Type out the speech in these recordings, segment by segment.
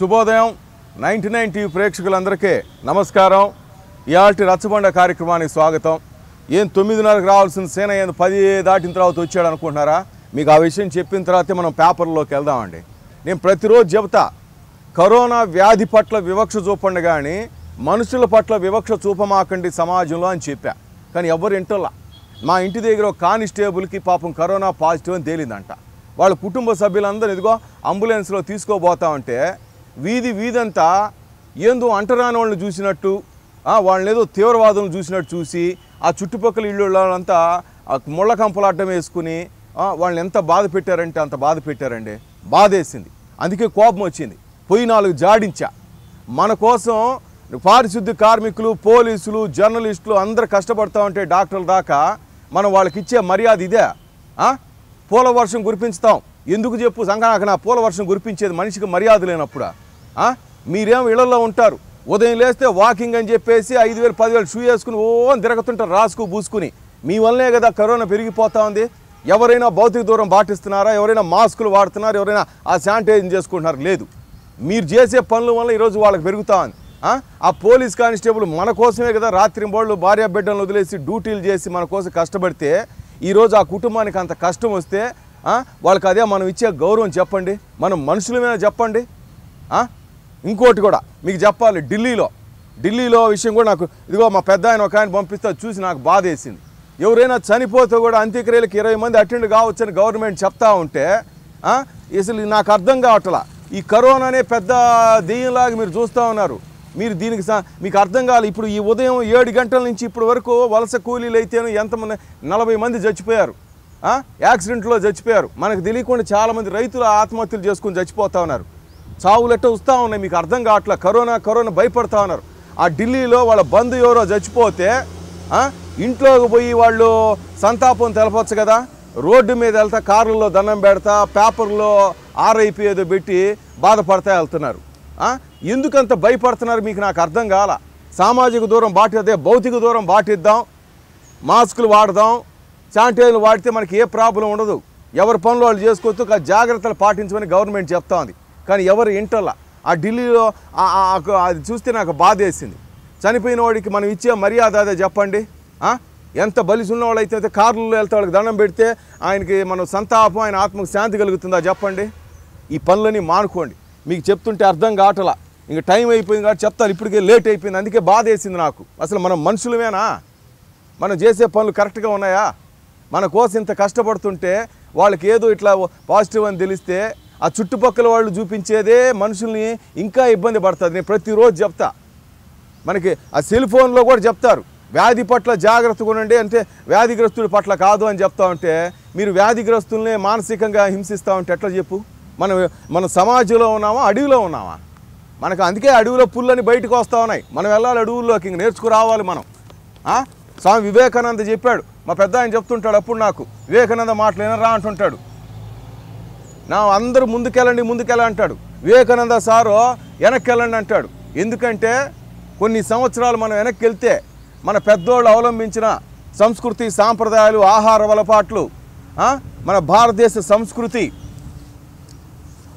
శుభోదయం ninety nine TV ప్రేక్షకులందరికీ నమస్కారం ఇవాటి రచ్చబండ కార్యక్రమానికి స్వాగతం ఏం తొమ్మిదిన్నరకు రావాల్సిన సేన ఏం పది దాటిన తర్వాత వచ్చాడు అనుకుంటున్నారా మీకు ఆ విషయం చెప్పిన తర్వాతే మనం పేపర్లోకి వెళ్దామండి నేను ప్రతిరోజు చెబుతా కరోనా వ్యాధి పట్ల వివక్ష చూపండి కానీ మనుషుల పట్ల వివక్ష చూపమాకండి సమాజంలో అని చెప్పా కానీ ఎవరు ఇంటల్లా మా ఇంటి దగ్గర ఒక కానిస్టేబుల్కి పాపం కరోనా పాజిటివ్ అని తేలిందంట వాళ్ళ కుటుంబ సభ్యులందరూ ఇదిగో అంబులెన్స్లో తీసుకోబోతా ఉంటే వీధి వీధంతా ఏందో అంటరాని వాళ్ళని చూసినట్టు వాళ్ళని ఏదో తీవ్రవాదులు చూసినట్టు చూసి ఆ చుట్టుపక్కల ఇళ్ళు వాళ్ళంతా ముళ్ళ కంపలాటం వేసుకుని వాళ్ళని ఎంత బాధ పెట్టారంటే అంత బాధ పెట్టారండి బాధేసింది అందుకే కోపం వచ్చింది పోయి నాలుగు జాడించా మన కోసం పారిశుద్ధ కార్మికులు పోలీసులు జర్నలిస్టులు అందరు కష్టపడతా ఉంటే డాక్టర్లు దాకా మనం వాళ్ళకి ఇచ్చే మర్యాద ఇదే పూల వర్షం కురిపించుతాం ఎందుకు చెప్పు నాకు నా పూల వర్షం కురిపించేది మనిషికి మర్యాద లేనప్పుడా మీరేం ఇళ్లలో ఉంటారు ఉదయం లేస్తే వాకింగ్ అని చెప్పేసి ఐదు వేలు పదివేలు షూ వేసుకుని ఓ తిరగతుంటారు రాసుకు పూసుకుని మీ వల్లనే కదా కరోనా పెరిగిపోతా ఉంది ఎవరైనా భౌతిక దూరం పాటిస్తున్నారా ఎవరైనా మాస్కులు వాడుతున్నారు ఎవరైనా ఆ శానిటైజ్ చేసుకుంటున్నారు లేదు మీరు చేసే పనుల వల్ల ఈరోజు వాళ్ళకి పెరుగుతా ఉంది ఆ పోలీస్ కానిస్టేబుల్ మన కోసమే కదా రాత్రి బోళ్ళు భార్య బిడ్డలను వదిలేసి డ్యూటీలు చేసి మన కోసం కష్టపడితే ఈరోజు ఆ కుటుంబానికి అంత కష్టం వస్తే వాళ్ళకి అదే మనం ఇచ్చే గౌరవం చెప్పండి మనం మనుషుల మీద చెప్పండి ఇంకోటి కూడా మీకు చెప్పాలి ఢిల్లీలో ఢిల్లీలో విషయం కూడా నాకు ఇదిగో మా పెద్ద ఆయన ఒక ఆయన పంపిస్తే చూసి నాకు బాధ వేసింది ఎవరైనా చనిపోతే కూడా అంత్యక్రియలకు ఇరవై మంది అటెండ్ కావచ్చని గవర్నమెంట్ చెప్తా ఉంటే అసలు నాకు అర్థం కావట్లా ఈ కరోనా అనే పెద్ద దెయ్యంలాగా మీరు చూస్తూ ఉన్నారు మీరు దీనికి మీకు అర్థం కావాలి ఇప్పుడు ఈ ఉదయం ఏడు గంటల నుంచి ఇప్పటి వరకు వలస కూలీలు అయితేనే ఎంతమంది నలభై మంది చచ్చిపోయారు యాక్సిడెంట్లో చచ్చిపోయారు మనకు తెలియకుండా చాలామంది రైతులు ఆత్మహత్యలు చేసుకుని చచ్చిపోతూ ఉన్నారు చావులెట్ట వస్తూ ఉన్నాయి మీకు అర్థం కావట్లే కరోనా కరోనా భయపడతా ఉన్నారు ఆ ఢిల్లీలో వాళ్ళ బంధు ఎవరో చచ్చిపోతే ఇంట్లోకి పోయి వాళ్ళు సంతాపం తెలపచ్చు కదా రోడ్డు మీద వెళ్తా కారుల్లో దండం పెడతా పేపర్లో ఆర్ఐపి ఏదో పెట్టి బాధపడతా వెళ్తున్నారు ఎందుకంత భయపడుతున్నారు మీకు నాకు అర్థం కాల సామాజిక దూరం బాటిద్దే భౌతిక దూరం బాటిద్దాం మాస్కులు వాడదాం శానిటైజర్ వాడితే మనకి ఏ ప్రాబ్లం ఉండదు ఎవరి పనులు వాళ్ళు చేసుకోవచ్చు జాగ్రత్తలు పాటించమని గవర్నమెంట్ చెప్తా ఉంది కానీ ఎవరు ఇంటర్లా ఆ ఢిల్లీలో అది చూస్తే నాకు బాధ వేసింది చనిపోయిన వాడికి మనం ఇచ్చే మర్యాద అదే చెప్పండి ఎంత బలిసున్న వాళ్ళు అయితే కార్లలో వెళ్తే వాళ్ళకి దండం పెడితే ఆయనకి మనం సంతాపం ఆయన ఆత్మకు శాంతి కలుగుతుందా చెప్పండి ఈ పనులని మానుకోండి మీకు చెప్తుంటే అర్థం కావటలా ఇంక టైం అయిపోయింది కాబట్టి చెప్తారు ఇప్పటికే లేట్ అయిపోయింది అందుకే బాధ వేసింది నాకు అసలు మనం మనుషులమేనా మనం చేసే పనులు కరెక్ట్గా ఉన్నాయా మన కోసం ఇంత కష్టపడుతుంటే వాళ్ళకి ఏదో ఇట్లా పాజిటివ్ అని తెలిస్తే ఆ చుట్టుపక్కల వాళ్ళు చూపించేదే మనుషుల్ని ఇంకా ఇబ్బంది పడుతుంది నేను ప్రతిరోజు చెప్తా మనకి ఆ సెల్ ఫోన్లో కూడా చెప్తారు వ్యాధి పట్ల జాగ్రత్తగా ఉండండి అంటే వ్యాధిగ్రస్తుల పట్ల కాదు అని చెప్తా ఉంటే మీరు వ్యాధిగ్రస్తుల్ని మానసికంగా హింసిస్తూ ఉంటే ఎట్లా చెప్పు మనం మన సమాజంలో ఉన్నామా అడవిలో ఉన్నామా మనకు అందుకే అడవిలో పుల్లని బయటకు వస్తూ ఉన్నాయి మనం వెళ్ళాలి అడవుల్లోకి ఇంక నేర్చుకురావాలి మనం స్వామి వివేకానంద చెప్పాడు మా పెద్ద ఆయన చెప్తుంటాడు అప్పుడు నాకు వివేకానంద మాటలు రా అంటుంటాడు నా అందరూ ముందుకెళ్ళండి ముందుకెళ్ళ అంటాడు వివేకానంద సారు వెనక్కి వెళ్ళండి అంటాడు ఎందుకంటే కొన్ని సంవత్సరాలు మనం వెనక్కి వెళ్తే మన పెద్దోళ్ళు అవలంబించిన సంస్కృతి సాంప్రదాయాలు ఆహార అలవాట్లు మన భారతదేశ సంస్కృతి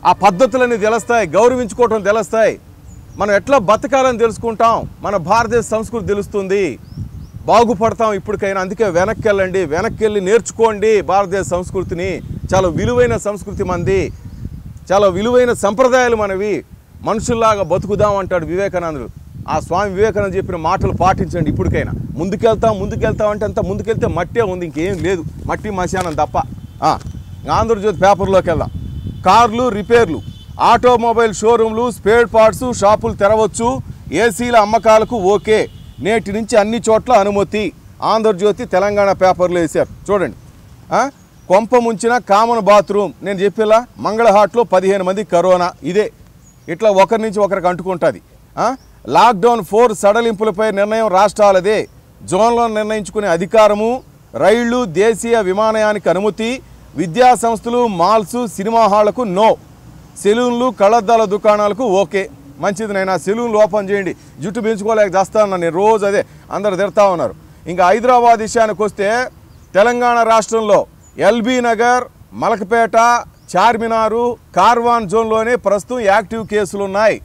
ఆ పద్ధతులన్నీ తెలుస్తాయి గౌరవించుకోవటం తెలుస్తాయి మనం ఎట్లా బతకాలని తెలుసుకుంటాం మన భారతదేశ సంస్కృతి తెలుస్తుంది బాగుపడతాం ఇప్పటికైనా అందుకే వెనక్కి వెళ్ళండి వెనక్కి వెళ్ళి నేర్చుకోండి భారతదేశ సంస్కృతిని చాలా విలువైన సంస్కృతి మంది చాలా విలువైన సంప్రదాయాలు మనవి మనుషుల్లాగా బతుకుదాం అంటాడు వివేకానందుడు ఆ స్వామి వివేకానంద చెప్పిన మాటలు పాటించండి ఇప్పటికైనా ముందుకెళ్తాం ముందుకెళ్తాం అంటే అంతా ముందుకెళ్తే మట్టే ఉంది ఇంకేం లేదు మట్టి మశానం తప్ప ఆంధ్రజ్యోతి పేపర్లోకి వెళ్దాం కార్లు రిపేర్లు ఆటోమొబైల్ షోరూంలు స్పేర్ పార్ట్స్ షాపులు తెరవచ్చు ఏసీల అమ్మకాలకు ఓకే నేటి నుంచి అన్ని చోట్ల అనుమతి ఆంధ్రజ్యోతి తెలంగాణ పేపర్లు వేశారు చూడండి కొంప ముంచిన కామన్ బాత్రూమ్ నేను చెప్పేలా మంగళహాట్లో పదిహేను మంది కరోనా ఇదే ఇట్లా ఒకరి నుంచి ఒకరికి అంటుకుంటుంది లాక్డౌన్ ఫోర్ సడలింపులపై నిర్ణయం రాష్ట్రాలదే జోన్లో నిర్ణయించుకునే అధికారము రైళ్లు దేశీయ విమానయానికి అనుమతి విద్యా సంస్థలు సినిమా హాళ్లకు నో సెలూన్లు కళ్ళద్దాల దుకాణాలకు ఓకే మంచిది నైనా సెలూన్లు ఓపెన్ చేయండి జుట్టు పెంచుకోలేక చేస్తాను నేను రోజు అదే అందరు తిడతా ఉన్నారు ఇంకా హైదరాబాద్ విషయానికి వస్తే తెలంగాణ రాష్ట్రంలో ఎల్బీ నగర్ మలకపేట చార్మినారు కార్వాన్ జోన్లోనే ప్రస్తుతం యాక్టివ్ కేసులు ఉన్నాయి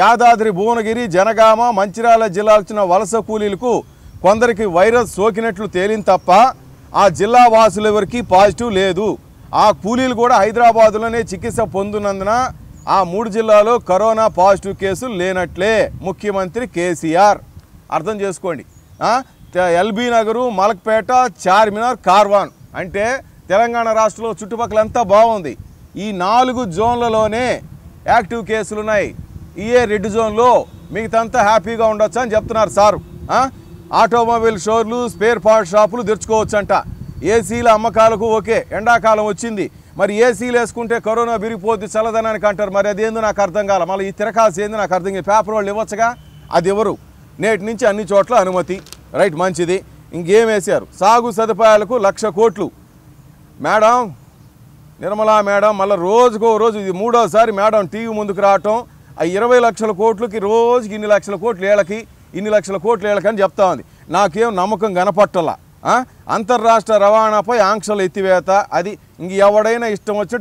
యాదాద్రి భువనగిరి జనగామ మంచిర్యాల జిల్లాలు వచ్చిన వలస కూలీలకు కొందరికి వైరస్ సోకినట్లు తేలింది తప్ప ఆ జిల్లా వాసులెవరికి పాజిటివ్ లేదు ఆ కూలీలు కూడా హైదరాబాదులోనే చికిత్స పొందినందున ఆ మూడు జిల్లాలో కరోనా పాజిటివ్ కేసులు లేనట్లే ముఖ్యమంత్రి కేసీఆర్ అర్థం చేసుకోండి ఎల్బీ నగరు మలక్పేట చార్మినార్ కార్వాన్ అంటే తెలంగాణ రాష్ట్రంలో చుట్టుపక్కల అంతా బాగుంది ఈ నాలుగు జోన్లలోనే యాక్టివ్ కేసులు ఉన్నాయి ఇయే రెడ్ జోన్లో మిగతంతా హ్యాపీగా ఉండొచ్చు అని చెప్తున్నారు సారు ఆటోమొబైల్ షోర్లు స్పేర్ పార్ట్ షాపులు తెరుచుకోవచ్చంట ఏసీల అమ్మకాలకు ఓకే ఎండాకాలం వచ్చింది మరి ఏసీలు వేసుకుంటే కరోనా విరిగిపోద్ది చల్లదనానికి అంటారు మరి అదేందో నాకు అర్థం కాల మళ్ళీ ఈ తిరకాల్సి ఏందో నాకు అర్థం కాదు పేపర్ వాళ్ళు ఇవ్వచ్చుగా అది ఎవరు నేటి నుంచి అన్ని చోట్ల అనుమతి రైట్ మంచిది ఇంకేం వేశారు సాగు సదుపాయాలకు లక్ష కోట్లు మేడం నిర్మలా మేడం మళ్ళీ రోజుకో రోజు ఇది మూడోసారి మేడం టీవీ ముందుకు రావటం ఆ ఇరవై లక్షల కోట్లకి రోజుకి ఇన్ని లక్షల కోట్లు ఏళ్ళకి ఇన్ని లక్షల కోట్లు ఏళ్ళకి అని చెప్తా ఉంది నాకేం నమ్మకం కనపట్టలా అంతర్రాష్ట్ర రవాణాపై ఆంక్షలు ఎత్తివేత అది ఇంక ఎవడైనా ఇష్టం వచ్చి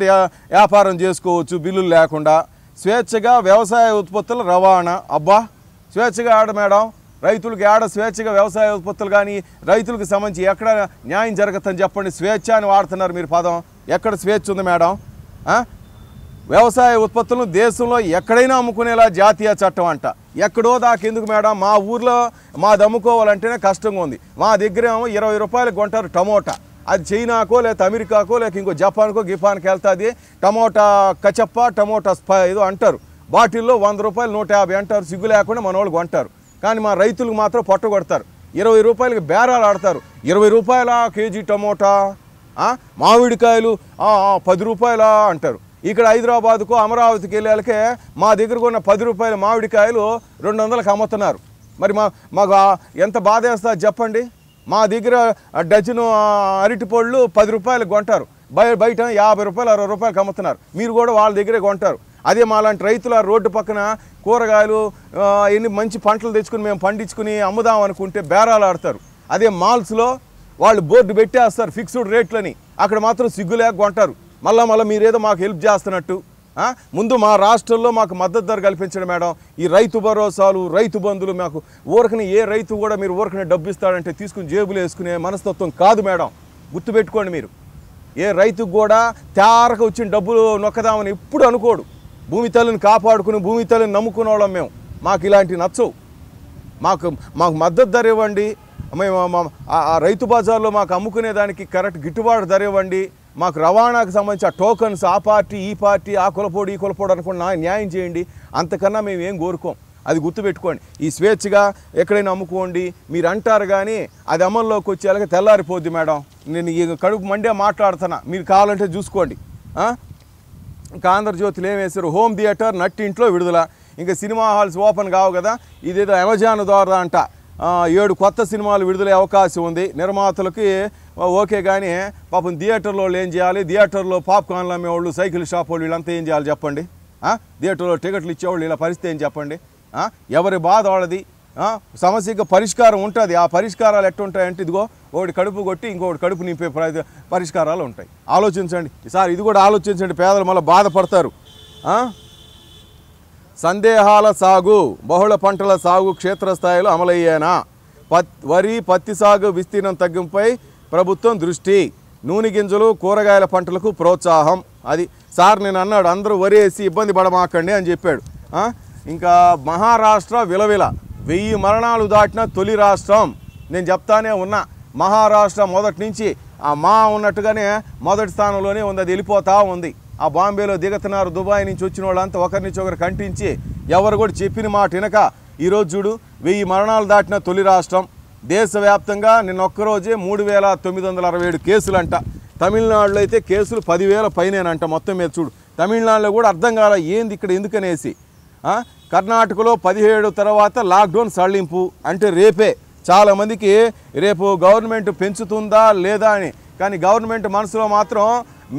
వ్యాపారం చేసుకోవచ్చు బిల్లులు లేకుండా స్వేచ్ఛగా వ్యవసాయ ఉత్పత్తుల రవాణా అబ్బా స్వేచ్ఛగా ఆడ మేడం రైతులకు ఆడ స్వేచ్ఛగా వ్యవసాయ ఉత్పత్తులు కానీ రైతులకు సంబంధించి ఎక్కడ న్యాయం జరగతని చెప్పండి స్వేచ్ఛ అని వాడుతున్నారు మీరు పదం ఎక్కడ స్వేచ్ఛ ఉంది మేడం వ్యవసాయ ఉత్పత్తులను దేశంలో ఎక్కడైనా అమ్ముకునేలా జాతీయ చట్టం అంట ఎక్కడో దాకెందుకు మేడం మా ఊర్లో మాది అమ్ముకోవాలంటేనే కష్టంగా ఉంది మా దగ్గర ఏమో ఇరవై రూపాయలు కొంటారు టమోటా అది చైనాకో లేకపోతే అమెరికాకో లేక ఇంకో జపాన్కో గిఫాన్కి వెళ్తుంది టమోటా కచప్ప టమోటా స్పా ఏదో అంటారు బాటిల్లో వంద రూపాయలు నూట యాభై అంటారు సిగ్గు లేకుండా మన వాళ్ళు కొంటారు కానీ మా రైతులకు మాత్రం కొడతారు ఇరవై రూపాయలకి బేరాలు ఆడతారు ఇరవై రూపాయల కేజీ టమోటా మామిడికాయలు పది రూపాయల అంటారు ఇక్కడ హైదరాబాద్కు అమరావతికి వెళ్ళాలకే మా దగ్గర ఉన్న పది రూపాయల మామిడికాయలు రెండు వందలకు అమ్ముతున్నారు మరి మా మాకు ఎంత బాధ వేస్తారు చెప్పండి మా దగ్గర డజను అరటిపళ్ళు పది రూపాయలు కొంటారు బయ బయట యాభై రూపాయలు అరవై రూపాయలకు అమ్ముతున్నారు మీరు కూడా వాళ్ళ దగ్గరే కొంటారు అదే మా లాంటి రైతులు ఆ రోడ్డు పక్కన కూరగాయలు ఎన్ని మంచి పంటలు తెచ్చుకుని మేము పండించుకుని అమ్ముదాం అనుకుంటే బేరాలు ఆడతారు అదే మాల్స్లో వాళ్ళు బోర్డు పెట్టేస్తారు ఫిక్స్డ్ రేట్లని అక్కడ మాత్రం సిగ్గు లేక కొంటారు మళ్ళీ మళ్ళీ మీరేదో మాకు హెల్ప్ చేస్తున్నట్టు ముందు మా రాష్ట్రంలో మాకు మద్దతు ధర కల్పించడం మేడం ఈ రైతు భరోసాలు రైతు బంధువులు మాకు ఊరకని ఏ రైతు కూడా మీరు ఊరకని డబ్బు ఇస్తాడంటే తీసుకుని జేబులు వేసుకునే మనస్తత్వం కాదు మేడం గుర్తుపెట్టుకోండి మీరు ఏ రైతుకు కూడా తేరక వచ్చిన డబ్బులు నొక్కదామని ఎప్పుడు అనుకోడు భూమి తల్లిని కాపాడుకుని భూమి తల్లిని నమ్ముకునే వాళ్ళం మేము మాకు ఇలాంటివి నచ్చవు మాకు మాకు మద్దతు ధర ఇవ్వండి మేము రైతు బజార్లో మాకు అమ్ముకునే దానికి కరెక్ట్ గిట్టుబాటు ధర ఇవ్వండి మాకు రవాణాకు సంబంధించి టోకన్స్ ఆ పార్టీ ఈ పార్టీ ఆ కులపోడు ఈ కులపోడు అనుకున్న న్యాయం చేయండి అంతకన్నా మేము ఏం కోరుకోం అది గుర్తుపెట్టుకోండి ఈ స్వేచ్ఛగా ఎక్కడైనా అమ్ముకోండి మీరు అంటారు కానీ అది అమల్లోకి వచ్చేలాగా తెల్లారిపోద్ది మేడం నేను ఈ కడుపు మండే మాట్లాడుతున్నా మీరు కావాలంటే చూసుకోండి ఇంకా ఆంధ్రజ్యోతిలో ఏం వేశారు హోమ్ థియేటర్ నట్టింట్లో విడుదల ఇంకా సినిమా హాల్స్ ఓపెన్ కావు కదా ఇదేదో అమెజాన్ ద్వారా అంట ఏడు కొత్త సినిమాలు విడుదలయ్యే అవకాశం ఉంది నిర్మాతలకి ఓకే కానీ పాపం థియేటర్లో వాళ్ళు ఏం చేయాలి థియేటర్లో పాప్కార్న్లు అమ్మేవాళ్ళు సైకిల్ షాప్ వాళ్ళు వీళ్ళంతా ఏం చేయాలి చెప్పండి థియేటర్లో టికెట్లు ఇచ్చేవాళ్ళు ఇలా పరిస్థితి ఏం చెప్పండి ఎవరి బాధ వాళ్ళది సమస్యకు పరిష్కారం ఉంటుంది ఆ పరిష్కారాలు ఎట్టుంటాయంటే ఇదిగో ఒకటి కడుపు కొట్టి ఇంకొకటి కడుపు నింపే పరిష్కారాలు ఉంటాయి ఆలోచించండి సార్ ఇది కూడా ఆలోచించండి పేదలు మళ్ళీ బాధపడతారు సందేహాల సాగు బహుళ పంటల సాగు క్షేత్రస్థాయిలో అమలయ్యేనా పత్ వరి పత్తి సాగు విస్తీర్ణం తగ్గింపై ప్రభుత్వం దృష్టి నూనె గింజలు కూరగాయల పంటలకు ప్రోత్సాహం అది సార్ నేను అన్నాడు అందరూ వరి వేసి ఇబ్బంది పడమాకండి అని చెప్పాడు ఇంకా మహారాష్ట్ర విలవిల వెయ్యి మరణాలు దాటిన తొలి రాష్ట్రం నేను చెప్తానే ఉన్నా మహారాష్ట్ర మొదటి నుంచి ఆ మా ఉన్నట్టుగానే మొదటి స్థానంలోనే ఉంది అది వెళ్ళిపోతూ ఉంది ఆ బాంబేలో దిగుతున్నారు దుబాయ్ నుంచి వచ్చిన వాళ్ళంతా ఒకరినిచి ఒకరు కంటించి ఎవరు కూడా చెప్పిన మాట వినక ఈరోజు చూడు వెయ్యి మరణాలు దాటిన తొలి రాష్ట్రం దేశవ్యాప్తంగా నిన్న ఒక్కరోజే మూడు వేల తొమ్మిది వందల అరవై ఏడు కేసులంట తమిళనాడులో అయితే కేసులు పదివేల పైనేనంట మొత్తం మీద చూడు తమిళనాడులో కూడా అర్థం కాల ఏంది ఇక్కడ ఎందుకనేసి కర్ణాటకలో పదిహేడు తర్వాత లాక్డౌన్ సడలింపు అంటే రేపే చాలామందికి రేపు గవర్నమెంట్ పెంచుతుందా లేదా అని కానీ గవర్నమెంట్ మనసులో మాత్రం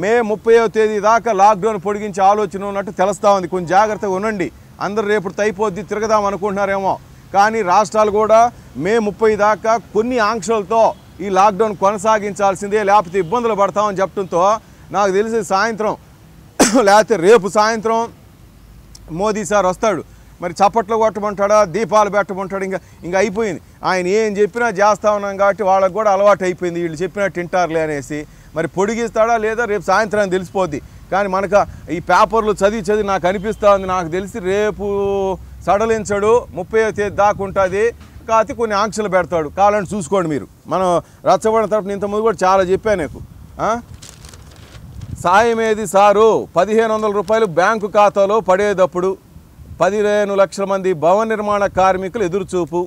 మే ముప్పైవ తేదీ దాకా లాక్డౌన్ పొడిగించే ఆలోచన ఉన్నట్టు తెలుస్తూ ఉంది కొంచెం జాగ్రత్తగా ఉండండి అందరు రేపు తైపోద్ది తిరగదాం అనుకుంటున్నారేమో కానీ రాష్ట్రాలు కూడా మే ముప్పై దాకా కొన్ని ఆంక్షలతో ఈ లాక్డౌన్ కొనసాగించాల్సిందే లేకపోతే ఇబ్బందులు పడతామని చెప్పడంతో నాకు తెలిసి సాయంత్రం లేకపోతే రేపు సాయంత్రం మోదీ సార్ వస్తాడు మరి చప్పట్లు కొట్టమంటాడా దీపాలు పెట్టమంటాడు ఇంకా ఇంకా అయిపోయింది ఆయన ఏం చెప్పినా చేస్తా ఉన్నాం కాబట్టి వాళ్ళకు కూడా అలవాటు అయిపోయింది వీళ్ళు చెప్పినా తింటారులే అనేసి మరి పొడిగిస్తాడా లేదా రేపు సాయంత్రం తెలిసిపోద్ది కానీ మనకు ఈ పేపర్లు చదివి చదివి నాకు అనిపిస్తూ నాకు తెలిసి రేపు సడలించడు ముప్పై తేదీ దాకా ఉంటుంది కాకపోతే కొన్ని ఆంక్షలు పెడతాడు కావాలని చూసుకోండి మీరు మనం రచ్చబడిన తరఫున ఇంతకుముందు కూడా చాలా చెప్పాను నీకు సాయం ఏది సారు పదిహేను వందల రూపాయలు బ్యాంకు ఖాతాలో పడేటప్పుడు పదిహేను లక్షల మంది భవన నిర్మాణ కార్మికులు ఎదురుచూపు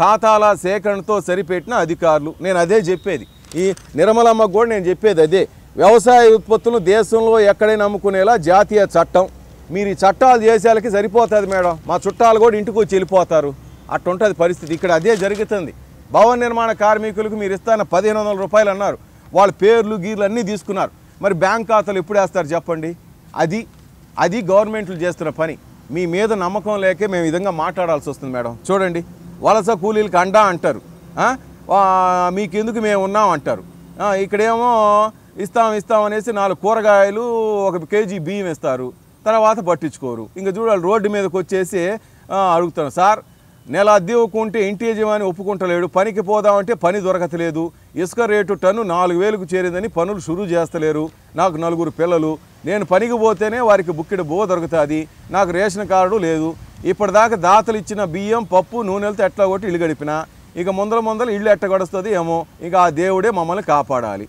ఖాతాల సేకరణతో సరిపెట్టిన అధికారులు నేను అదే చెప్పేది ఈ నిర్మలమ్మ కూడా నేను చెప్పేది అదే వ్యవసాయ ఉత్పత్తులను దేశంలో ఎక్కడైనా అమ్ముకునేలా జాతీయ చట్టం మీరు ఈ చట్టాలు చేసేళ్ళకి సరిపోతుంది మేడం మా చుట్టాలు కూడా ఇంటికి వచ్చి వెళ్ళిపోతారు అట్టుంటుంది పరిస్థితి ఇక్కడ అదే జరుగుతుంది భవన నిర్మాణ కార్మికులకు మీరు ఇస్తాన పదిహేను వందల రూపాయలు అన్నారు వాళ్ళ పేర్లు గీర్లు అన్నీ తీసుకున్నారు మరి బ్యాంక్ ఖాతాలు ఎప్పుడు వేస్తారు చెప్పండి అది అది గవర్నమెంట్లు చేస్తున్న పని మీ మీద నమ్మకం లేకే మేము విధంగా మాట్లాడాల్సి వస్తుంది మేడం చూడండి వలస కూలీలకు అండా అంటారు మీకెందుకు మేము ఉన్నాం అంటారు ఇక్కడేమో ఇస్తాం ఇస్తాం అనేసి నాలుగు కూరగాయలు ఒక కేజీ బియ్యం ఇస్తారు తర్వాత పట్టించుకోరు ఇంకా చూడాలి రోడ్డు మీదకి వచ్చేసి అడుగుతాను సార్ నెల అద్దె ఒప్పుకుంటే ఇంటి యజమాని ఒప్పుకుంటలేడు పనికి పోదామంటే పని దొరకతలేదు ఇసుక రేటు టన్ను నాలుగు వేలకు చేరిందని పనులు షురూ చేస్తలేరు నాకు నలుగురు పిల్లలు నేను పనికి పోతేనే వారికి బుక్కిడ బో దొరుకుతుంది నాకు రేషన్ కార్డు లేదు ఇప్పటిదాకా దాతలు ఇచ్చిన బియ్యం పప్పు నూనెలతో ఎట్లా కొట్టి ఇల్లు గడిపినా ఇక ముందర ముందర ఇల్లు ఎట్ట గడుస్తుంది ఏమో ఇక ఆ దేవుడే మమ్మల్ని కాపాడాలి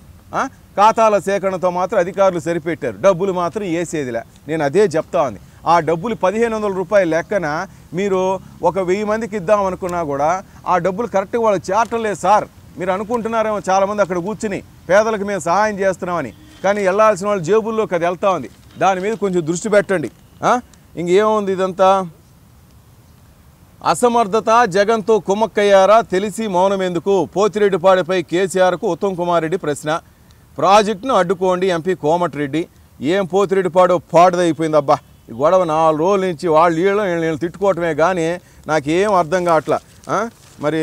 ఖాతాల సేకరణతో మాత్రం అధికారులు సరిపెట్టారు డబ్బులు మాత్రం వేసేదిలే నేను అదే చెప్తా ఉంది ఆ డబ్బులు పదిహేను వందల రూపాయల లెక్కన మీరు ఒక వెయ్యి మందికి ఇద్దామనుకున్నా కూడా ఆ డబ్బులు కరెక్ట్గా వాళ్ళు చేరటలేదు సార్ మీరు అనుకుంటున్నారేమో చాలామంది అక్కడ కూర్చుని పేదలకు మేము సహాయం చేస్తున్నామని కానీ వెళ్ళాల్సిన వాళ్ళు జేబుల్లోకి అది వెళ్తూ ఉంది దాని మీద కొంచెం దృష్టి పెట్టండి ఇంకేముంది ఇదంతా అసమర్థత జగన్తో కుమ్మక్కయ్యారా తెలిసి మౌనమెందుకు పోతిరెడ్డిపాడిపై కేసీఆర్కు ఉత్తమ్ కుమార్ రెడ్డి ప్రశ్న ప్రాజెక్టును అడ్డుకోండి ఎంపీ కోమటిరెడ్డి ఏం పోతిరెడ్డిపాడో పాడదైపోయింది అబ్బా ఈ గొడవ నాలుగు రోజుల నుంచి వాళ్ళు నేను తిట్టుకోవటమే కానీ నాకేం అర్థం కావట్లా మరి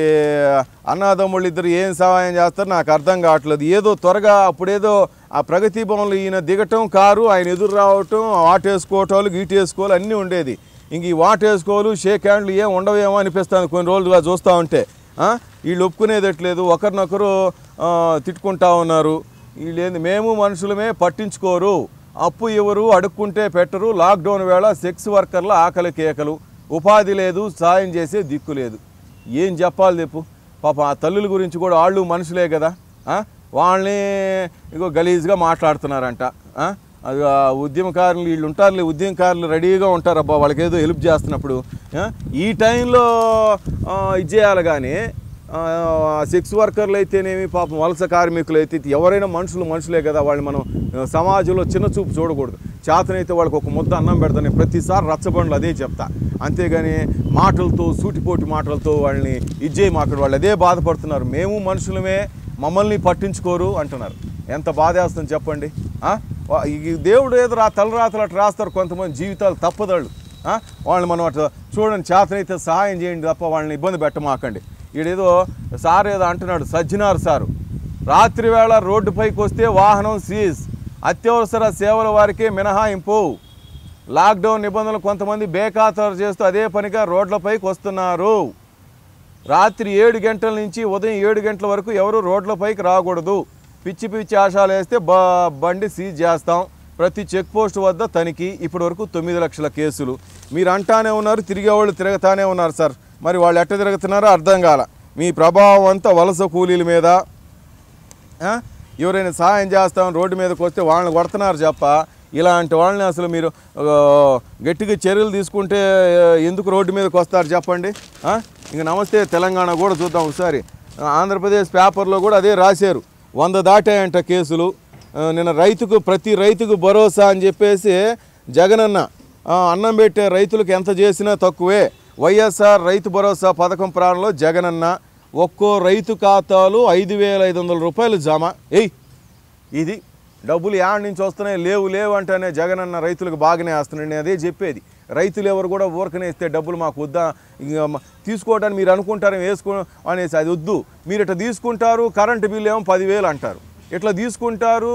అన్నదమ్ముళ్ళు ఇద్దరు ఏం సహాయం చేస్తారు నాకు అర్థం కావట్లేదు ఏదో త్వరగా అప్పుడేదో ఆ ప్రగతి భవన్లో ఈయన దిగటం కారు ఆయన ఎదురు రావటం ఆటేసుకోవటాలు గీటేసుకోవాలి అన్నీ ఉండేది ఇంక ఈ వాటర్ వేసుకోలు షేక్ హ్యాండ్లు ఏం ఉండవేమో అనిపిస్తాను కొన్ని రోజులుగా చూస్తూ ఉంటే వీళ్ళు ఒప్పుకునేదట్లేదు ఒకరినొకరు తిట్టుకుంటా ఉన్నారు వీళ్ళేంది మేము మనుషులమే పట్టించుకోరు అప్పు ఇవ్వరు అడుక్కుంటే పెట్టరు లాక్డౌన్ వేళ సెక్స్ వర్కర్ల ఆకలి కేకలు ఉపాధి లేదు సాయం చేసే దిక్కు లేదు ఏం చెప్పాలి చెప్పు పాప ఆ తల్లుల గురించి కూడా వాళ్ళు మనుషులే కదా వాళ్ళని ఇగో గలీజ్గా మాట్లాడుతున్నారంట అది ఉద్యమకారులు వీళ్ళు ఉంటారులే ఉద్యమకారులు రెడీగా ఉంటారు అబ్బా వాళ్ళకేదో హెల్ప్ చేస్తున్నప్పుడు ఈ టైంలో ఇది చేయాలి కానీ సెక్స్ వర్కర్లు అయితేనేమి పాపం వలస కార్మికులు అయితే ఎవరైనా మనుషులు మనుషులే కదా వాళ్ళు మనం సమాజంలో చిన్న చూపు చూడకూడదు చేతనైతే వాళ్ళకి ఒక ముద్ద అన్నం పెడతాను ప్రతిసారి రచ్చబండ్లు అదే చెప్తా అంతేగాని మాటలతో సూటిపోటి మాటలతో వాళ్ళని ఇది చేయమాకడు వాళ్ళు అదే బాధపడుతున్నారు మేము మనుషులమే మమ్మల్ని పట్టించుకోరు అంటున్నారు ఎంత బాధేస్తుంది చెప్పండి ఈ దేవుడు ఏదో రా తలరాతలు అట్లా రాస్తారు కొంతమంది జీవితాలు తప్పదళ్ళు వాళ్ళని మనం అట్లా చూడండి చేతనైతే సహాయం చేయండి తప్ప వాళ్ళని ఇబ్బంది పెట్టమాకండి ఈడేదో సార్ ఏదో అంటున్నాడు సజ్జనారు సారు రాత్రి వేళ రోడ్డుపైకి వస్తే వాహనం సీజ్ అత్యవసర సేవల వారికి మినహాయింపు లాక్డౌన్ నిబంధనలు కొంతమంది బేఖాతరు చేస్తూ అదే పనిగా రోడ్లపైకి వస్తున్నారు రాత్రి ఏడు గంటల నుంచి ఉదయం ఏడు గంటల వరకు ఎవరు రోడ్లపైకి రాకూడదు పిచ్చి పిచ్చి ఆశాలు వేస్తే బండి సీజ్ చేస్తాం ప్రతి చెక్ పోస్ట్ వద్ద తనిఖీ ఇప్పటి వరకు తొమ్మిది లక్షల కేసులు మీరు అంటానే ఉన్నారు తిరిగేవాళ్ళు తిరగతానే ఉన్నారు సార్ మరి వాళ్ళు ఎట్ట తిరుగుతున్నారో అర్థం కాల మీ ప్రభావం అంతా వలస కూలీల మీద ఎవరైనా సహాయం చేస్తాం రోడ్డు మీదకి వస్తే వాళ్ళని కొడుతున్నారు చెప్ప ఇలాంటి వాళ్ళని అసలు మీరు గట్టిగా చర్యలు తీసుకుంటే ఎందుకు రోడ్డు మీదకి వస్తారు చెప్పండి ఇంక నమస్తే తెలంగాణ కూడా చూద్దాం ఒకసారి ఆంధ్రప్రదేశ్ పేపర్లో కూడా అదే రాశారు వంద దాటాయంట కేసులు నిన్న రైతుకు ప్రతి రైతుకు భరోసా అని చెప్పేసి జగనన్న అన్నం పెట్టే రైతులకు ఎంత చేసినా తక్కువే వైఎస్ఆర్ రైతు భరోసా పథకం ప్రారంభంలో జగనన్న ఒక్కో రైతు ఖాతాలు ఐదు వేల ఐదు వందల రూపాయలు జమ ఎయ్ ఇది డబ్బులు యాడ్ నుంచి వస్తున్నాయి లేవు లేవు అంటేనే జగనన్న రైతులకు బాగానే వస్తున్నాయి అదే చెప్పేది రైతులు ఎవరు కూడా ఊరకనేస్తే డబ్బులు మాకు వద్దా తీసుకోవడానికి మీరు అనుకుంటారు వేసుకో అనేసి అది వద్దు మీరు ఇట్లా తీసుకుంటారు కరెంటు బిల్లు ఏమో పదివేలు అంటారు ఇట్లా తీసుకుంటారు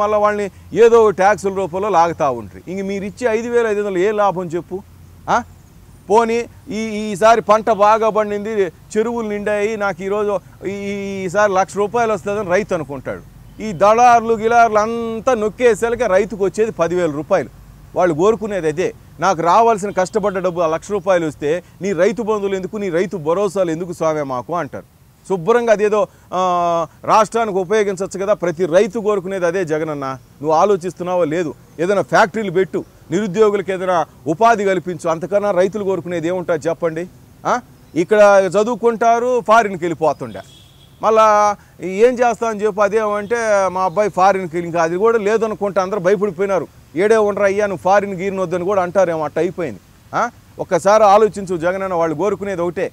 మళ్ళీ వాళ్ళని ఏదో ట్యాక్సుల రూపంలో లాగుతూ ఉంటారు ఇంక మీరు ఇచ్చే ఐదు వేల ఐదు వందలు ఏ లాభం చెప్పు పోనీ ఈ ఈసారి పంట బాగా పండింది చెరువులు నిండాయి నాకు ఈరోజు ఈసారి లక్ష రూపాయలు వస్తుందని రైతు అనుకుంటాడు ఈ దళార్లు గిలార్లు అంతా నొక్కేసరికి రైతుకు వచ్చేది పదివేల రూపాయలు వాళ్ళు కోరుకునేది అదే నాకు రావాల్సిన కష్టపడ్డ డబ్బు ఆ లక్ష రూపాయలు వస్తే నీ రైతు బంధువులు ఎందుకు నీ రైతు భరోసాలు ఎందుకు స్వామి మాకు అంటారు శుభ్రంగా అదేదో రాష్ట్రానికి ఉపయోగించవచ్చు కదా ప్రతి రైతు కోరుకునేది అదే జగనన్న నువ్వు ఆలోచిస్తున్నావో లేదు ఏదైనా ఫ్యాక్టరీలు పెట్టు నిరుద్యోగులకు ఏదైనా ఉపాధి కల్పించు అంతకన్నా రైతులు కోరుకునేది ఏముంటుంది చెప్పండి ఇక్కడ చదువుకుంటారు ఫారిన్కి వెళ్ళిపోతుండే మళ్ళా ఏం చేస్తామని చెప్పి అదేమంటే మా అబ్బాయి ఫారిన్కి ఇంకా అది కూడా లేదనుకుంటే అందరూ భయపడిపోయినారు ఏడే ఉండరా అయ్యా నువ్వు ఫారిన్ గీరిన వద్దని కూడా అంటారేమో అట్ట అయిపోయింది ఒక్కసారి ఆలోచించు జగనన్న వాళ్ళు కోరుకునేది ఒకటే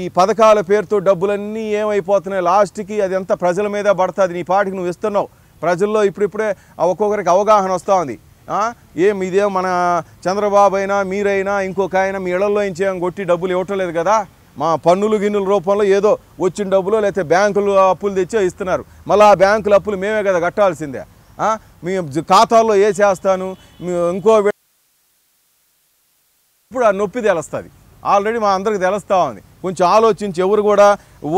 ఈ పథకాల పేరుతో డబ్బులన్నీ ఏమైపోతున్నాయి లాస్ట్కి అది ఎంత ప్రజల మీద పడుతుంది నీ పాటికి నువ్వు ఇస్తున్నావు ప్రజల్లో ఇప్పుడిప్పుడే ఒక్కొక్కరికి అవగాహన వస్తూ ఉంది ఏం ఇదేం మన చంద్రబాబు అయినా మీరైనా ఇంకొక ఆయన మీ ఇళ్లలో ఇంచేం కొట్టి డబ్బులు ఇవ్వటలేదు కదా మా పన్నులు గిన్నుల రూపంలో ఏదో వచ్చిన డబ్బులో లేకపోతే బ్యాంకులు అప్పులు తెచ్చో ఇస్తున్నారు మళ్ళీ ఆ బ్యాంకుల అప్పులు మేమే కదా కట్టాల్సిందే మీ ఖాతాల్లో చేస్తాను ఇంకో ఇప్పుడు ఆ నొప్పి తెలుస్తుంది ఆల్రెడీ మా అందరికి తెలుస్తూ ఉంది కొంచెం ఆలోచించి ఎవరు కూడా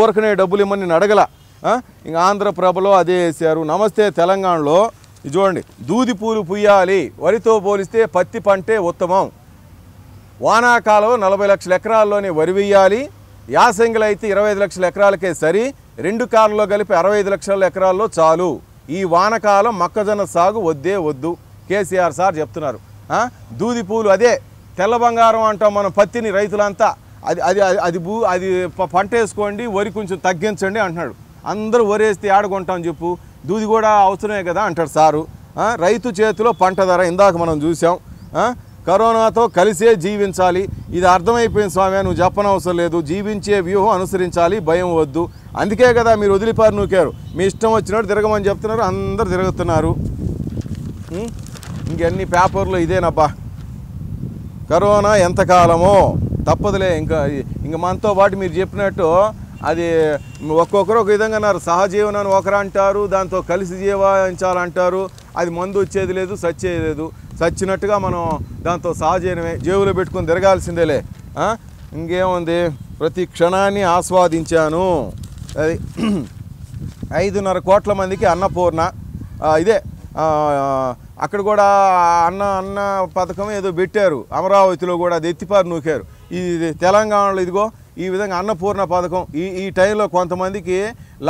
ఊరకనే డబ్బులు ఇమ్మని నేను అడగల ఇంకా ఆంధ్రప్రభలో అదే వేశారు నమస్తే తెలంగాణలో చూడండి దూది పూలు పుయ్యాలి వరితో పోలిస్తే పత్తి పంటే ఉత్తమం వానాకాలం నలభై లక్షల ఎకరాల్లోనే వరి వేయాలి యాసంగిలైతే అయితే ఇరవై లక్షల ఎకరాలకే సరి రెండు కాలంలో కలిపి అరవై లక్షల ఎకరాల్లో చాలు ఈ వానకాలం మొక్కజొన్న సాగు వద్దే వద్దు కేసీఆర్ సార్ చెప్తున్నారు దూది పూలు అదే తెల్ల బంగారం అంటాం మనం పత్తిని రైతులంతా అది అది అది భూ అది పంట వేసుకోండి వరి కొంచెం తగ్గించండి అంటున్నాడు అందరూ వరి వేస్తే ఆడుకుంటాం చెప్పు దూది కూడా అవసరమే కదా అంటాడు సారు రైతు చేతిలో పంట ధర ఇందాక మనం చూసాం కరోనాతో కలిసే జీవించాలి ఇది అర్థమైపోయింది స్వామి నువ్వు చెప్పనవసరం లేదు జీవించే వ్యూహం అనుసరించాలి భయం వద్దు అందుకే కదా మీరు వదిలిపారు నూకారు మీ ఇష్టం వచ్చినట్టు తిరగమని చెప్తున్నారు అందరు తిరుగుతున్నారు ఇంకన్నీ పేపర్లు ఇదేనబ్బా కరోనా ఎంతకాలమో తప్పదులే ఇంకా ఇంక మనతో పాటు మీరు చెప్పినట్టు అది ఒక్కొక్కరు ఒక విధంగా అన్నారు సహజీవనాన్ని ఒకరు అంటారు దాంతో కలిసి జీవించాలంటారు అది మందు వచ్చేది లేదు సచ్చేది లేదు చచ్చినట్టుగా మనం దాంతో సహజమే జేబులు పెట్టుకుని తిరగాల్సిందేలే ఇంకేముంది ప్రతి క్షణాన్ని ఆస్వాదించాను అది ఐదున్నర కోట్ల మందికి అన్నపూర్ణ ఇదే అక్కడ కూడా అన్న అన్న పథకం ఏదో పెట్టారు అమరావతిలో కూడా అది ఎత్తిపారు నూకారు ఇది తెలంగాణలో ఇదిగో ఈ విధంగా అన్నపూర్ణ పథకం ఈ ఈ టైంలో కొంతమందికి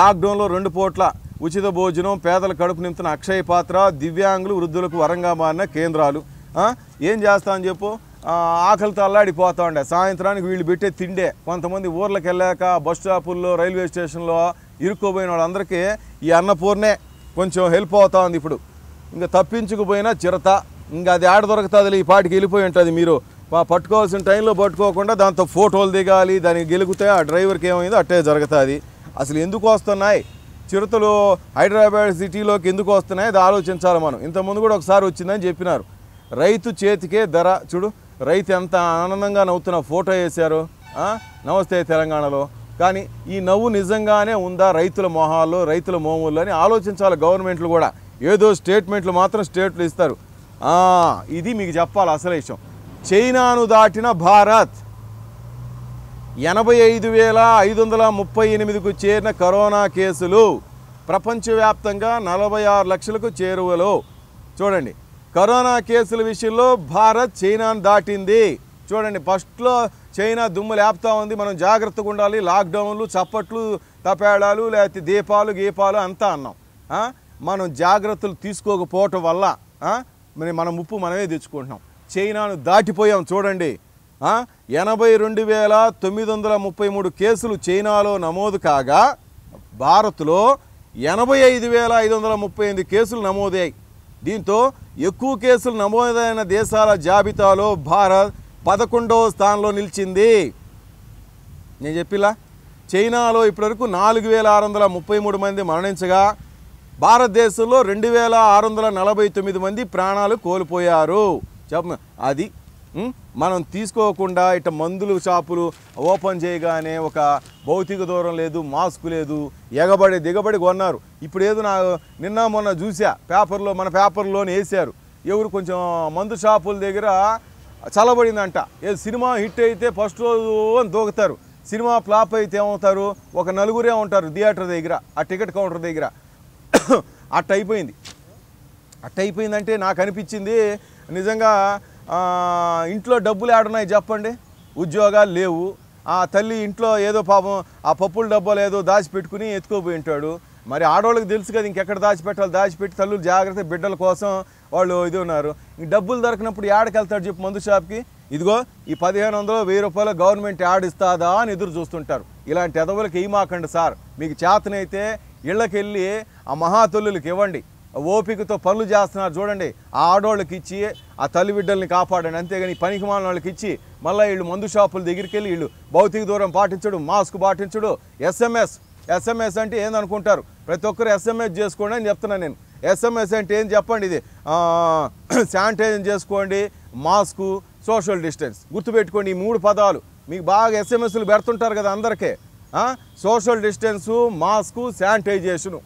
లాక్డౌన్లో రెండు పూట్ల ఉచిత భోజనం పేదల కడుపు నింపుతున్న అక్షయ పాత్ర దివ్యాంగులు వృద్ధులకు వరంగా మారిన కేంద్రాలు ఏం చేస్తామని చెప్పు ఆకలితో అల్లాడిపోతా ఉండే సాయంత్రానికి వీళ్ళు పెట్టే తిండే కొంతమంది ఊర్లకు వెళ్ళాక బస్ స్టాపుల్లో రైల్వే స్టేషన్లో ఇరుక్కుపోయిన వాళ్ళందరికీ ఈ అన్నపూర్ణే కొంచెం హెల్ప్ అవుతా ఉంది ఇప్పుడు ఇంకా తప్పించుకుపోయినా చిరత ఇంకా అది ఆడ దొరకతుంది ఈ పాటికి వెళ్ళిపోయి ఉంటుంది మీరు పట్టుకోవాల్సిన టైంలో పట్టుకోకుండా దాంతో ఫోటోలు దిగాలి దానికి గెలుగుతాయి ఆ డ్రైవర్కి ఏమైందో అట్టే జరుగుతుంది అసలు ఎందుకు వస్తున్నాయి చిరుతలు హైదరాబాద్ సిటీలోకి ఎందుకు వస్తున్నాయి అది ఆలోచించాలి మనం ఇంతకుముందు కూడా ఒకసారి వచ్చిందని చెప్పినారు రైతు చేతికే ధర చూడు రైతు ఎంత ఆనందంగా నవ్వుతున్న ఫోటో వేశారు నమస్తే తెలంగాణలో కానీ ఈ నవ్వు నిజంగానే ఉందా రైతుల మొహాల్లో రైతుల మోముల్లో అని ఆలోచించాలి గవర్నమెంట్లు కూడా ఏదో స్టేట్మెంట్లు మాత్రం స్టేట్లు ఇస్తారు ఇది మీకు చెప్పాలి అసలు విషయం చైనాను దాటిన భారత్ ఎనభై ఐదు వేల ఐదు వందల ముప్పై ఎనిమిదికు చేరిన కరోనా కేసులు ప్రపంచవ్యాప్తంగా నలభై ఆరు లక్షలకు చేరువలో చూడండి కరోనా కేసుల విషయంలో భారత్ చైనాను దాటింది చూడండి ఫస్ట్లో చైనా దుమ్ము లేపుతా ఉంది మనం జాగ్రత్తగా ఉండాలి లాక్డౌన్లు చప్పట్లు తపేడాలు లేకపోతే దీపాలు గీపాలు అంతా అన్నాం మనం జాగ్రత్తలు తీసుకోకపోవటం వల్ల మన ముప్పు మనమే తెచ్చుకుంటున్నాం చైనాను దాటిపోయాం చూడండి ఎనభై రెండు వేల తొమ్మిది వందల ముప్పై మూడు కేసులు చైనాలో నమోదు కాగా భారత్లో ఎనభై ఐదు వేల ఐదు వందల ముప్పై ఎనిమిది కేసులు నమోదయ్యాయి దీంతో ఎక్కువ కేసులు నమోదైన దేశాల జాబితాలో భారత్ పదకొండవ స్థానంలో నిలిచింది నేను చెప్పిలా చైనాలో ఇప్పటివరకు నాలుగు వేల ఆరు వందల ముప్పై మూడు మంది మరణించగా భారతదేశంలో రెండు వేల ఆరు వందల నలభై తొమ్మిది మంది ప్రాణాలు కోల్పోయారు చెప్ప అది మనం తీసుకోకుండా ఇట్ట మందులు షాపులు ఓపెన్ చేయగానే ఒక భౌతిక దూరం లేదు మాస్క్ లేదు ఎగబడి దిగబడి కొన్నారు ఇప్పుడు ఏదో నా నిన్న మొన్న చూసా పేపర్లో మన పేపర్లోనే వేసారు ఎవరు కొంచెం మందు షాపుల దగ్గర చల్లబడిందంట ఏ సినిమా హిట్ అయితే ఫస్ట్ రోజు అని దూకుతారు సినిమా ఫ్లాప్ అయితే ఏమవుతారు ఒక నలుగురే ఉంటారు థియేటర్ దగ్గర ఆ టికెట్ కౌంటర్ దగ్గర అట్ట అయిపోయింది అట్ట అయిపోయిందంటే నాకు అనిపించింది నిజంగా ఇంట్లో డబ్బులు ఏడున్నాయి చెప్పండి ఉద్యోగాలు లేవు ఆ తల్లి ఇంట్లో ఏదో పాపం ఆ పప్పుల డబ్బాలు ఏదో దాచిపెట్టుకుని ఎత్తుకోపోయి ఉంటాడు మరి ఆడవాళ్ళకి తెలుసు కదా ఇంకెక్కడ దాచిపెట్టాలి దాచిపెట్టి తల్లులు జాగ్రత్త బిడ్డల కోసం వాళ్ళు ఇది ఉన్నారు డబ్బులు దొరికినప్పుడు ఏడకెళ్తాడు చెప్పు మందు షాప్కి ఇదిగో ఈ పదిహేను వందలు వెయ్యి రూపాయలు గవర్నమెంట్ యాడ్ అని ఎదురు చూస్తుంటారు ఇలాంటి ఎదవులకు ఏమాకండి సార్ మీకు చేతనైతే ఇళ్ళకెళ్ళి ఆ మహాతొల్లులకి ఇవ్వండి ఓపికతో పనులు చేస్తున్నారు చూడండి ఆ ఆడవాళ్ళకి ఇచ్చి ఆ తల్లి బిడ్డల్ని కాపాడండి అంతేగాని మాన వాళ్ళకి ఇచ్చి మళ్ళీ వీళ్ళు మందు షాపుల దగ్గరికి వెళ్ళి వీళ్ళు భౌతిక దూరం పాటించడు మాస్క్ పాటించడు ఎస్ఎంఎస్ ఎస్ఎంఎస్ అంటే ఏందనుకుంటారు ప్రతి ఒక్కరు ఎస్ఎంఎస్ చేసుకోండి అని చెప్తున్నాను నేను ఎస్ఎంఎస్ అంటే ఏం చెప్పండి ఇది శానిటైజర్ చేసుకోండి మాస్కు సోషల్ డిస్టెన్స్ గుర్తుపెట్టుకోండి ఈ మూడు పదాలు మీకు బాగా ఎస్ఎంఎస్లు పెడుతుంటారు కదా అందరికీ సోషల్ డిస్టెన్సు మాస్కు శానిటైజేషను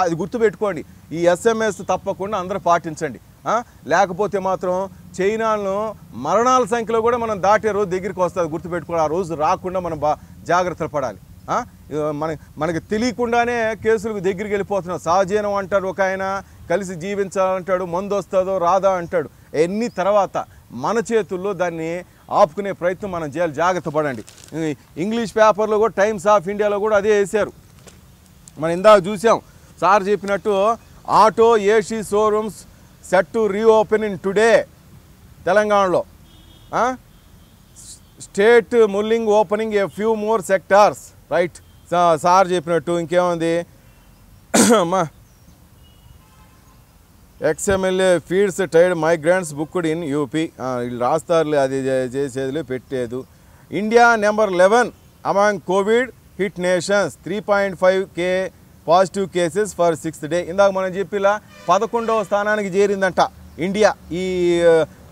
అది గుర్తుపెట్టుకోండి ఈ ఎస్ఎంఎస్ తప్పకుండా అందరూ పాటించండి లేకపోతే మాత్రం చైనాను మరణాల సంఖ్యలో కూడా మనం దాటే రోజు దగ్గరికి వస్తుంది గుర్తుపెట్టుకోవాలి ఆ రోజు రాకుండా మనం బా జాగ్రత్తలు పడాలి మన మనకి తెలియకుండానే కేసులకు దగ్గరికి వెళ్ళిపోతున్నాం సహజీనం అంటాడు ఒక ఆయన కలిసి జీవించాలంటాడు మందు వస్తుందో రాదా అంటాడు ఎన్ని తర్వాత మన చేతుల్లో దాన్ని ఆపుకునే ప్రయత్నం మనం చేయాలి జాగ్రత్త పడండి ఇంగ్లీష్ పేపర్లో కూడా టైమ్స్ ఆఫ్ ఇండియాలో కూడా అదే వేశారు మనం ఇందాక చూసాం సార్ చెప్పినట్టు auto AC showrooms set to reopen in today తెలంగాణలో state mulling opening a few more sectors right sir చెప్పినట్టు ఇంకేముంది అమ్మా ex MLA feeds tied migrants booked in UP వీళ్ళు రాస్తారు అది చేసేది పెట్టేది India number eleven among COVID hit nations three point five K positive cases for sixth day ఇందాక మనం చెప్పిలా పదకొండవ స్థానానికి చేరిందంట ఇండియా ఈ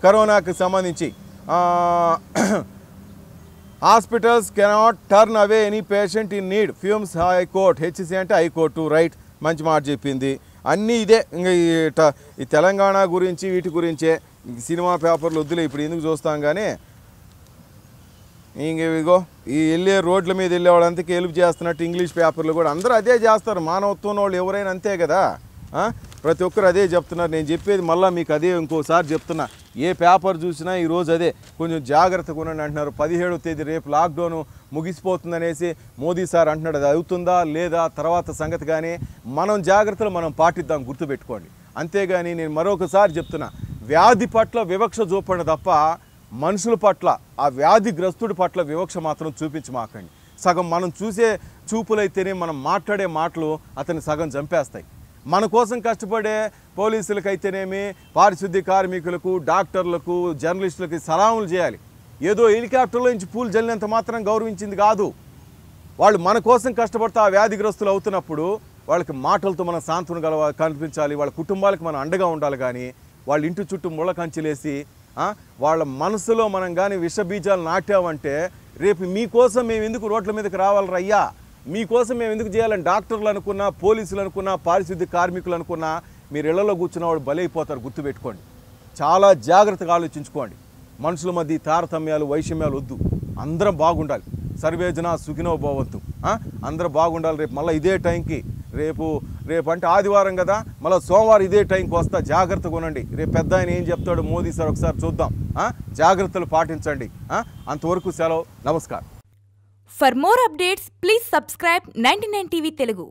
కరోనాకి సంబంధించి hospitals cannot turn away any patient in need fumes high court HC అంటే హైకోర్టు రైట్ మంచి మాట చెప్పింది అన్నీ ఇదే ఇంకా ఈ తెలంగాణ గురించి వీటి గురించే సినిమా పేపర్లు వద్దులే ఇప్పుడు ఎందుకు చూస్తాం కానీ ఇంకో ఈ వెళ్ళే రోడ్ల మీద వెళ్ళేవాళ్ళంతకీ హెల్ప్ చేస్తున్నట్టు ఇంగ్లీష్ పేపర్లు కూడా అందరూ అదే చేస్తారు మానవత్వం వాళ్ళు ఎవరైనా అంతే కదా ప్రతి ఒక్కరు అదే చెప్తున్నారు నేను చెప్పేది మళ్ళీ మీకు అదే ఇంకోసారి చెప్తున్నా ఏ పేపర్ చూసినా ఈరోజు అదే కొంచెం జాగ్రత్తగా ఉండండి అంటున్నారు పదిహేడవ తేదీ రేపు లాక్డౌన్ ముగిసిపోతుందనేసి మోదీ సార్ అంటున్నాడు అది అవుతుందా లేదా తర్వాత సంగతి కానీ మనం జాగ్రత్తలు మనం పాటిద్దాం గుర్తుపెట్టుకోండి అంతేగాని నేను మరొకసారి చెప్తున్నా వ్యాధి పట్ల వివక్ష చూపండి తప్ప మనుషుల పట్ల ఆ వ్యాధిగ్రస్తుడి పట్ల వివక్ష మాత్రం చూపించమాకండి సగం మనం చూసే చూపులైతేనే మనం మాట్లాడే మాటలు అతని సగం చంపేస్తాయి మన కోసం కష్టపడే పోలీసులకైతేనేమి పారిశుద్ధ్య కార్మికులకు డాక్టర్లకు జర్నలిస్టులకి సలాములు చేయాలి ఏదో హెలికాప్టర్లో నుంచి పూలు జల్లినంత మాత్రం గౌరవించింది కాదు వాళ్ళు మన కోసం కష్టపడుతూ ఆ వ్యాధిగ్రస్తులు అవుతున్నప్పుడు వాళ్ళకి మాటలతో మనం సాంత్వన గల కనిపించాలి వాళ్ళ కుటుంబాలకు మనం అండగా ఉండాలి కానీ వాళ్ళ ఇంటి చుట్టూ ముళ్ళ కంచెలేసి వాళ్ళ మనసులో మనం కానీ విషబీజాలు నాటామంటే రేపు మీకోసం మేము ఎందుకు రోడ్ల మీదకి రావాలరయ్యా మీకోసం మేము ఎందుకు చేయాలని డాక్టర్లు అనుకున్నా పోలీసులు అనుకున్నా పారిశుద్ధ్య కార్మికులు అనుకున్నా మీరు ఇళ్లలో కూర్చున్న వాళ్ళు బలైపోతారు గుర్తుపెట్టుకోండి చాలా జాగ్రత్తగా ఆలోచించుకోండి మనుషుల మధ్య తారతమ్యాలు వైషమ్యాలు వద్దు అందరం బాగుండాలి సర్వేజన సుఖినో పోవద్దు అందరూ బాగుండాలి రేపు మళ్ళీ ఇదే టైంకి రేపు రేపు అంటే ఆదివారం కదా మళ్ళీ సోమవారం ఇదే టైంకి వస్తా జాగ్రత్తగా ఉండండి రేపు పెద్ద ఆయన ఏం చెప్తాడు మోదీ సార్ ఒకసారి చూద్దాం జాగ్రత్తలు పాటించండి అంతవరకు సెలవు నమస్కారం for more updates please subscribe ninety nine TV Telugu